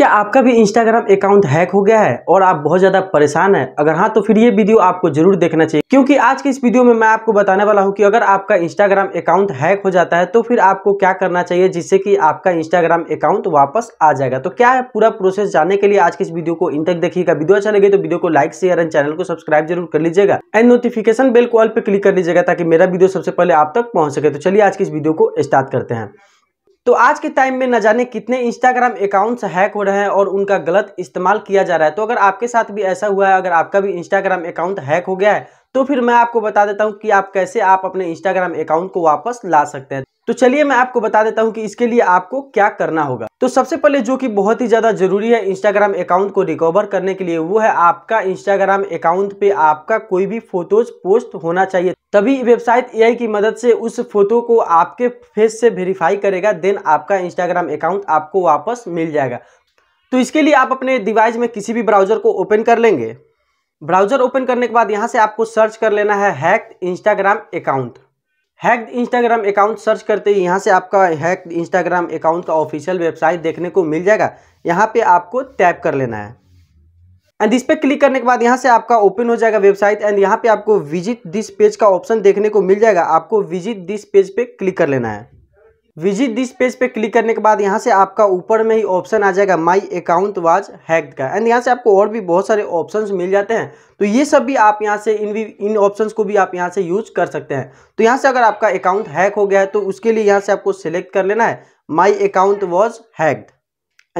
क्या आपका भी इंस्टाग्राम अकाउंट हैक हो गया है और आप बहुत ज़्यादा परेशान है अगर हाँ तो फिर ये वीडियो आपको जरूर देखना चाहिए क्योंकि आज के इस वीडियो में मैं आपको बताने वाला हूँ कि अगर आपका इंस्टाग्राम अकाउंट हैक हो जाता है तो फिर आपको क्या करना चाहिए जिससे कि आपका इंस्टाग्राम अकाउंट वापस आ जाएगा तो क्या है पूरा प्रोसेस जानने के लिए आज के इस वीडियो को तक देखिएगा वीडियो अच्छा लगे तो वीडियो को लाइक शेयर एंड चैनल को सब्सक्राइब जरूर कर लीजिएगा एंड नोटिफिकेशन बेल कॉल पर क्लिक कर लीजिएगा ताकि मेरा वीडियो सबसे पहले आप तक पहुंच सके तो चलिए आज की इस वीडियो को स्टार्ट करते हैं तो आज के टाइम में न जाने कितने इंस्टाग्राम अकाउंट्स हैक हो रहे हैं और उनका गलत इस्तेमाल किया जा रहा है तो अगर आपके साथ भी ऐसा हुआ है अगर आपका भी इंस्टाग्राम अकाउंट हैक हो गया है तो फिर मैं आपको बता देता हूँ कि आप कैसे आप अपने इंस्टाग्राम अकाउंट को वापस ला सकते हैं तो चलिए मैं आपको बता देता हूँ कि इसके लिए आपको क्या करना होगा तो सबसे पहले जो कि बहुत ही ज़्यादा जरूरी है इंस्टाग्राम अकाउंट को रिकवर करने के लिए वो है आपका इंस्टाग्राम अकाउंट पे आपका कोई भी फोटोज पोस्ट होना चाहिए तभी वेबसाइट एआई की मदद से उस फोटो को आपके फेस से वेरीफाई करेगा देन आपका इंस्टाग्राम अकाउंट आपको वापस मिल जाएगा तो इसके लिए आप अपने डिवाइस में किसी भी ब्राउजर को ओपन कर लेंगे ब्राउजर ओपन करने के बाद यहाँ से आपको सर्च कर लेना है hacked Instagram account hacked Instagram account search करते ही यहाँ से आपका हैक्ड इंस्टाग्राम अकाउंट का ऑफिशियल वेबसाइट देखने को मिल जाएगा यहाँ पे आपको टैप कर लेना है एंड इस पर क्लिक करने के बाद यहाँ से आपका ओपन हो जाएगा वेबसाइट एंड यहाँ पे आपको विजिट दिस पेज का ऑप्शन देखने को मिल जाएगा आपको विजिट दिस पेज पे क्लिक कर लेना है विजिट दिस पेज पे क्लिक करने के बाद यहाँ से आपका ऊपर में ही ऑप्शन आ जाएगा माई अकाउंट वाज हैक्ड का एंड यहाँ से आपको और भी बहुत सारे ऑप्शन मिल जाते हैं तो ये सब भी आप यहाँ से इन भी इन ऑप्शन को भी आप यहाँ से यूज कर सकते हैं तो यहाँ से अगर आपका अकाउंट हैक हो गया है तो उसके लिए यहाँ से आपको सिलेक्ट कर लेना है my account was hacked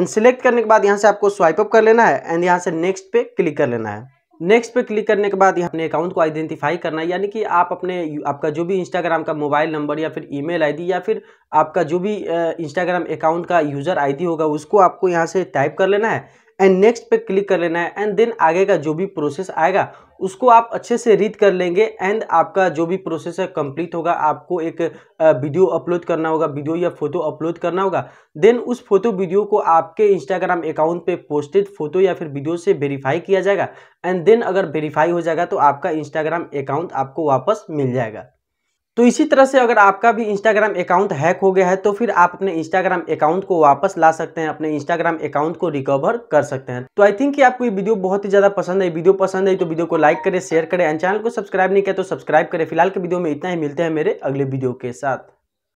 and select करने के बाद यहाँ से आपको स्वाइप अप कर लेना है एंड यहाँ से नेक्स्ट पे क्लिक कर लेना है नेक्स्ट पे क्लिक करने के बाद यहाँ अपने अकाउंट को आइडेंटिफाई करना है यानी कि आप अपने आपका जो भी इंस्टाग्राम का मोबाइल नंबर या फिर ईमेल आईडी या फिर आपका जो भी इंस्टाग्राम अकाउंट का यूज़र आईडी होगा उसको आपको यहाँ से टाइप कर लेना है एंड नेक्स्ट पे क्लिक कर लेना है एंड देन आगे का जो भी प्रोसेस आएगा उसको आप अच्छे से रीड कर लेंगे एंड आपका जो भी प्रोसेस है कंप्लीट होगा आपको एक वीडियो अपलोड करना होगा वीडियो या फोटो अपलोड करना होगा देन उस फोटो वीडियो को आपके इंस्टाग्राम अकाउंट पे पोस्टेड फोटो या फिर वीडियो से वेरीफाई किया जाएगा एंड देन अगर वेरीफाई हो जाएगा तो आपका इंस्टाग्राम अकाउंट आपको वापस मिल जाएगा तो इसी तरह से अगर आपका भी इंस्टाग्राम अकाउंट हैक हो गया है तो फिर आप अपने इंस्टाग्राम अकाउंट को वापस ला सकते हैं अपने इंस्टाग्राम अकाउंट को रिकवर कर सकते हैं तो आई थिंक कि आपको ये वीडियो बहुत ही ज़्यादा पसंद है वीडियो पसंद है तो वीडियो को लाइक करें शेयर करें एंड चैनल को सब्सक्राइब नहीं किया तो सब्सक्राइब करें फिलहाल के वीडियो में इतना ही मिलते हैं मेरे अगले वीडियो के साथ